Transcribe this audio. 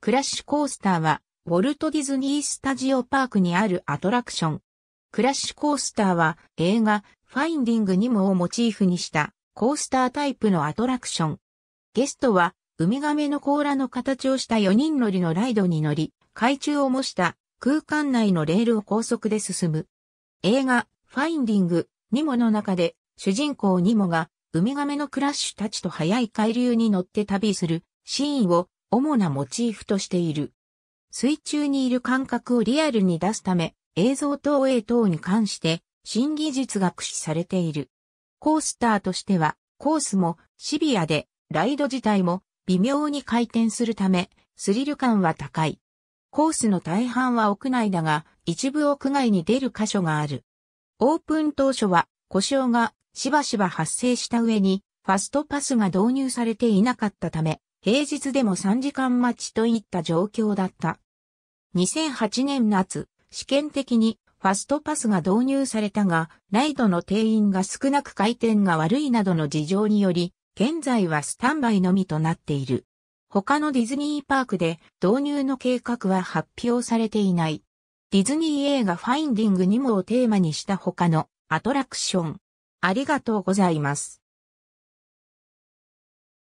クラッシュコースターは、ウォルト・ディズニー・スタジオ・パークにあるアトラクション。クラッシュコースターは、映画、ファインディング・ニモをモチーフにした、コースタータイプのアトラクション。ゲストは、ウミガメの甲羅の形をした4人乗りのライドに乗り、海中を模した空間内のレールを高速で進む。映画、ファインディング、ニモの中で、主人公ニモが、ウミガメのクラッシュたちと速い海流に乗って旅するシーンを主なモチーフとしている。水中にいる感覚をリアルに出すため、映像投影等に関して新技術が駆使されている。コースターとしては、コースもシビアで、ライド自体も微妙に回転するため、スリル感は高い。コースの大半は屋内だが、一部屋外に出る箇所がある。オープン当初は、故障がしばしば発生した上に、ファストパスが導入されていなかったため、平日でも3時間待ちといった状況だった。2008年夏、試験的にファストパスが導入されたが、ライドの定員が少なく回転が悪いなどの事情により、現在はスタンバイのみとなっている。他のディズニーパークで導入の計画は発表されていない。ディズニー映画ファインディングにもをテーマにした他のアトラクション。ありがとうございます。